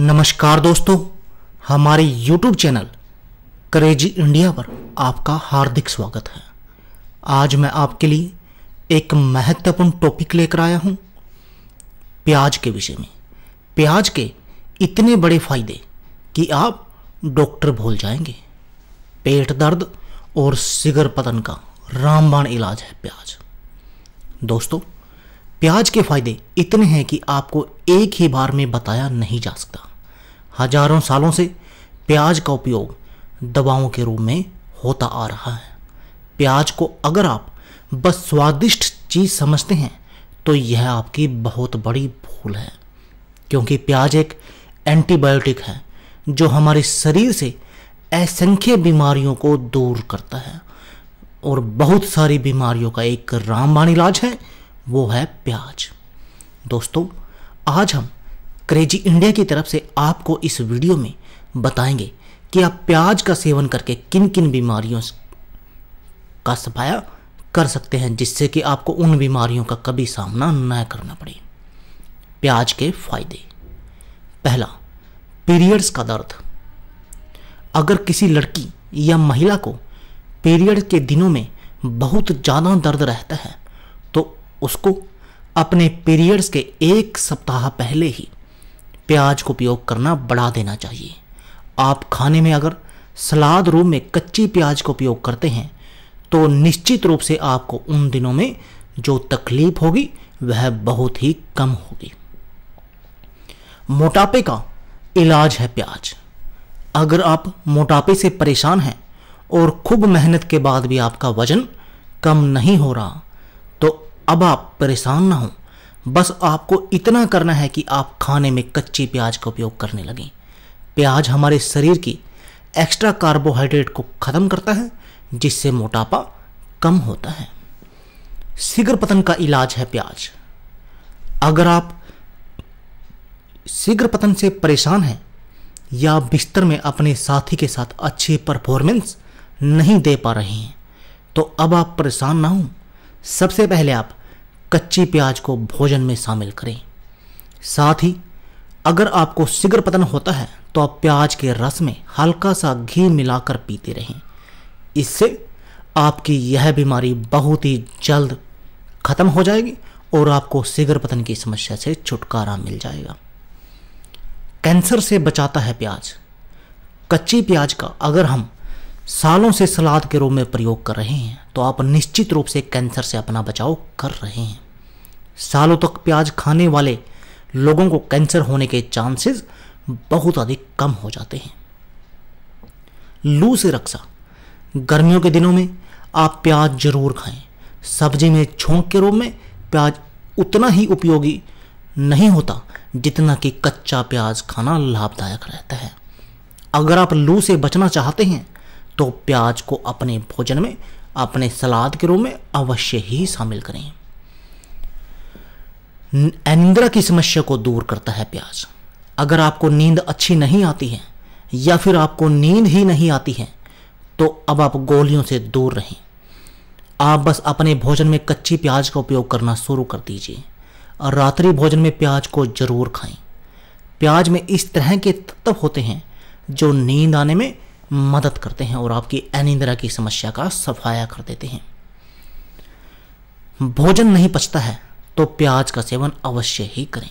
नमस्कार दोस्तों हमारे YouTube चैनल क्रेजी इंडिया पर आपका हार्दिक स्वागत है आज मैं आपके लिए एक महत्वपूर्ण टॉपिक लेकर आया हूँ प्याज के विषय में प्याज के इतने बड़े फायदे कि आप डॉक्टर भूल जाएंगे पेट दर्द और सिगर पतन का रामबाण इलाज है प्याज दोस्तों प्याज के फायदे इतने हैं कि आपको एक ही बार में बताया नहीं जा सकता हजारों सालों से प्याज का उपयोग दवाओं के रूप में होता आ रहा है प्याज को अगर आप बस स्वादिष्ट चीज़ समझते हैं तो यह आपकी बहुत बड़ी भूल है क्योंकि प्याज एक एंटीबायोटिक है जो हमारे शरीर से असंख्य बीमारियों को दूर करता है और बहुत सारी बीमारियों का एक रामबाण इलाज है वो है प्याज दोस्तों आज हम क्रेजी इंडिया की तरफ से आपको इस वीडियो में बताएंगे कि आप प्याज का सेवन करके किन किन बीमारियों का सफाया कर सकते हैं जिससे कि आपको उन बीमारियों का कभी सामना न करना पड़े प्याज के फायदे पहला पीरियड्स का दर्द अगर किसी लड़की या महिला को पीरियड के दिनों में बहुत ज़्यादा दर्द रहता है तो उसको अपने पीरियड्स के एक सप्ताह पहले ही प्याज का उपयोग करना बढ़ा देना चाहिए आप खाने में अगर सलाद रूप में कच्ची प्याज का उपयोग करते हैं तो निश्चित रूप से आपको उन दिनों में जो तकलीफ होगी वह बहुत ही कम होगी मोटापे का इलाज है प्याज अगर आप मोटापे से परेशान हैं और खूब मेहनत के बाद भी आपका वजन कम नहीं हो रहा तो अब आप परेशान ना हो बस आपको इतना करना है कि आप खाने में कच्ची प्याज का उपयोग करने लगें प्याज हमारे शरीर की एक्स्ट्रा कार्बोहाइड्रेट को ख़त्म करता है जिससे मोटापा कम होता है शीघ्र पतन का इलाज है प्याज अगर आप शीघ्र पतन से परेशान हैं या बिस्तर में अपने साथी के साथ अच्छी परफॉर्मेंस नहीं दे पा रहे हैं तो अब आप परेशान ना हो सबसे पहले आप कच्ची प्याज को भोजन में शामिल करें साथ ही अगर आपको सिगर पतन होता है तो आप प्याज के रस में हल्का सा घी मिलाकर पीते रहें इससे आपकी यह बीमारी बहुत ही जल्द ख़त्म हो जाएगी और आपको सिगर पतन की समस्या से छुटकारा मिल जाएगा कैंसर से बचाता है प्याज कच्ची प्याज का अगर हम सालों से सलाद के रूप में प्रयोग कर रहे हैं तो आप निश्चित रूप से कैंसर से अपना बचाव कर रहे हैं सालों तक प्याज खाने वाले लोगों को कैंसर होने के चांसेस बहुत अधिक कम हो जाते हैं लू से रक्षा गर्मियों के दिनों में आप प्याज जरूर खाएं सब्जी में छोंक के रूप में प्याज उतना ही उपयोगी नहीं होता जितना कि कच्चा प्याज खाना लाभदायक रहता है अगर आप लू से बचना चाहते हैं तो प्याज को अपने भोजन में अपने सलाद के रूप में अवश्य ही शामिल करें अनिंद्रा की समस्या को दूर करता है प्याज अगर आपको नींद अच्छी नहीं आती है या फिर आपको नींद ही नहीं आती है तो अब आप गोलियों से दूर रहें आप बस अपने भोजन में कच्ची प्याज का उपयोग करना शुरू कर दीजिए और रात्रि भोजन में प्याज को जरूर खाएं प्याज में इस तरह के तत्व होते हैं जो नींद आने में मदद करते हैं और आपकी अनिंद्रा की समस्या का सफाया कर देते हैं भोजन नहीं पचता है तो प्याज का सेवन अवश्य ही करें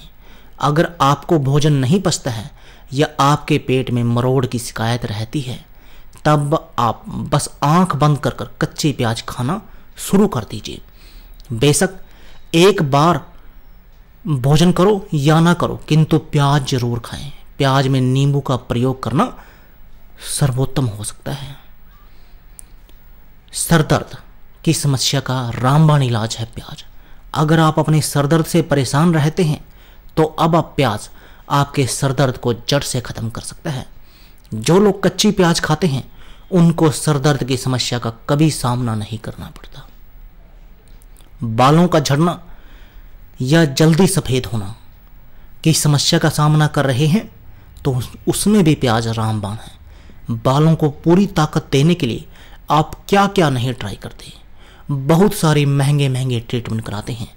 अगर आपको भोजन नहीं पचता है या आपके पेट में मरोड़ की शिकायत रहती है तब आप बस आंख बंद कर कर कच्चे प्याज खाना शुरू कर दीजिए बेशक एक बार भोजन करो या ना करो किंतु प्याज जरूर खाएं प्याज में नींबू का प्रयोग करना सर्वोत्तम हो सकता है सरदर्द की समस्या का रामबाण इलाज है प्याज अगर आप अपने सरदर्द से परेशान रहते हैं तो अब आप प्याज आपके सरदर्द को जड़ से ख़त्म कर सकता है जो लोग कच्ची प्याज खाते हैं उनको सरदर्द की समस्या का कभी सामना नहीं करना पड़ता बालों का झड़ना या जल्दी सफ़ेद होना की समस्या का सामना कर रहे हैं तो उसमें भी प्याज रामबाण है बालों को पूरी ताकत देने के लिए आप क्या क्या नहीं ट्राई करते बहुत सारे महंगे महंगे ट्रीटमेंट कराते हैं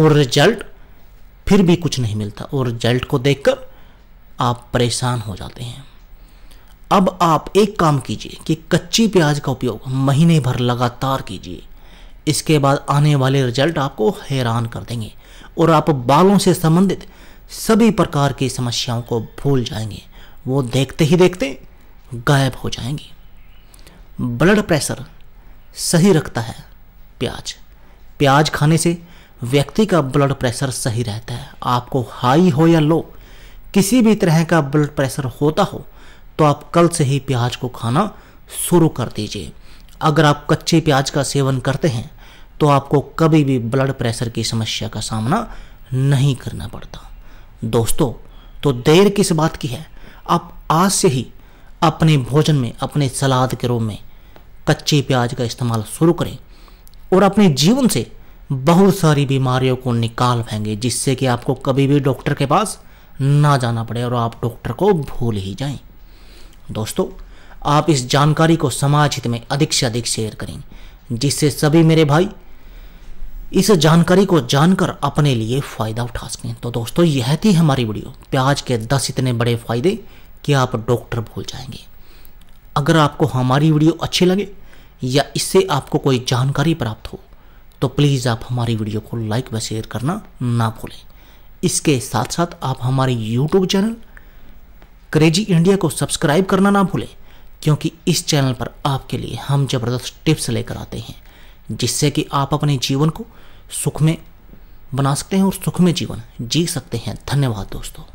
और रिजल्ट फिर भी कुछ नहीं मिलता और रिजल्ट को देखकर आप परेशान हो जाते हैं अब आप एक काम कीजिए कि कच्ची प्याज का उपयोग महीने भर लगातार कीजिए इसके बाद आने वाले रिजल्ट आपको हैरान कर देंगे और आप बालों से संबंधित सभी प्रकार की समस्याओं को भूल जाएंगे वो देखते ही देखते गायब हो जाएंगी ब्लड प्रेशर सही रखता है प्याज प्याज खाने से व्यक्ति का ब्लड प्रेशर सही रहता है आपको हाई हो या लो किसी भी तरह का ब्लड प्रेशर होता हो तो आप कल से ही प्याज को खाना शुरू कर दीजिए अगर आप कच्चे प्याज का सेवन करते हैं तो आपको कभी भी ब्लड प्रेशर की समस्या का सामना नहीं करना पड़ता दोस्तों तो देर किस बात की है आप आज से ही अपने भोजन में अपने सलाद के रूप में कच्चे प्याज का इस्तेमाल शुरू करें और अपने जीवन से बहुत सारी बीमारियों को निकाल फेंगे जिससे कि आपको कभी भी डॉक्टर के पास ना जाना पड़े और आप डॉक्टर को भूल ही जाएं दोस्तों आप इस जानकारी को समाज हित में अधिक से अधिक शेयर करें जिससे सभी मेरे भाई इस जानकारी को जानकर अपने लिए फ़ायदा उठा सकें तो दोस्तों यह थी हमारी वीडियो प्याज के दस इतने बड़े फ़ायदे कि आप डॉक्टर भूल जाएंगे अगर आपको हमारी वीडियो अच्छी लगे या इससे आपको कोई जानकारी प्राप्त हो तो प्लीज़ आप हमारी वीडियो को लाइक व शेयर करना ना भूलें इसके साथ साथ आप हमारे यूट्यूब चैनल क्रेजी इंडिया को सब्सक्राइब करना ना भूलें क्योंकि इस चैनल पर आपके लिए हम ज़बरदस्त टिप्स लेकर आते हैं जिससे कि आप अपने जीवन को सुख में बना सकते हैं और सुख में जीवन जी सकते हैं धन्यवाद दोस्तों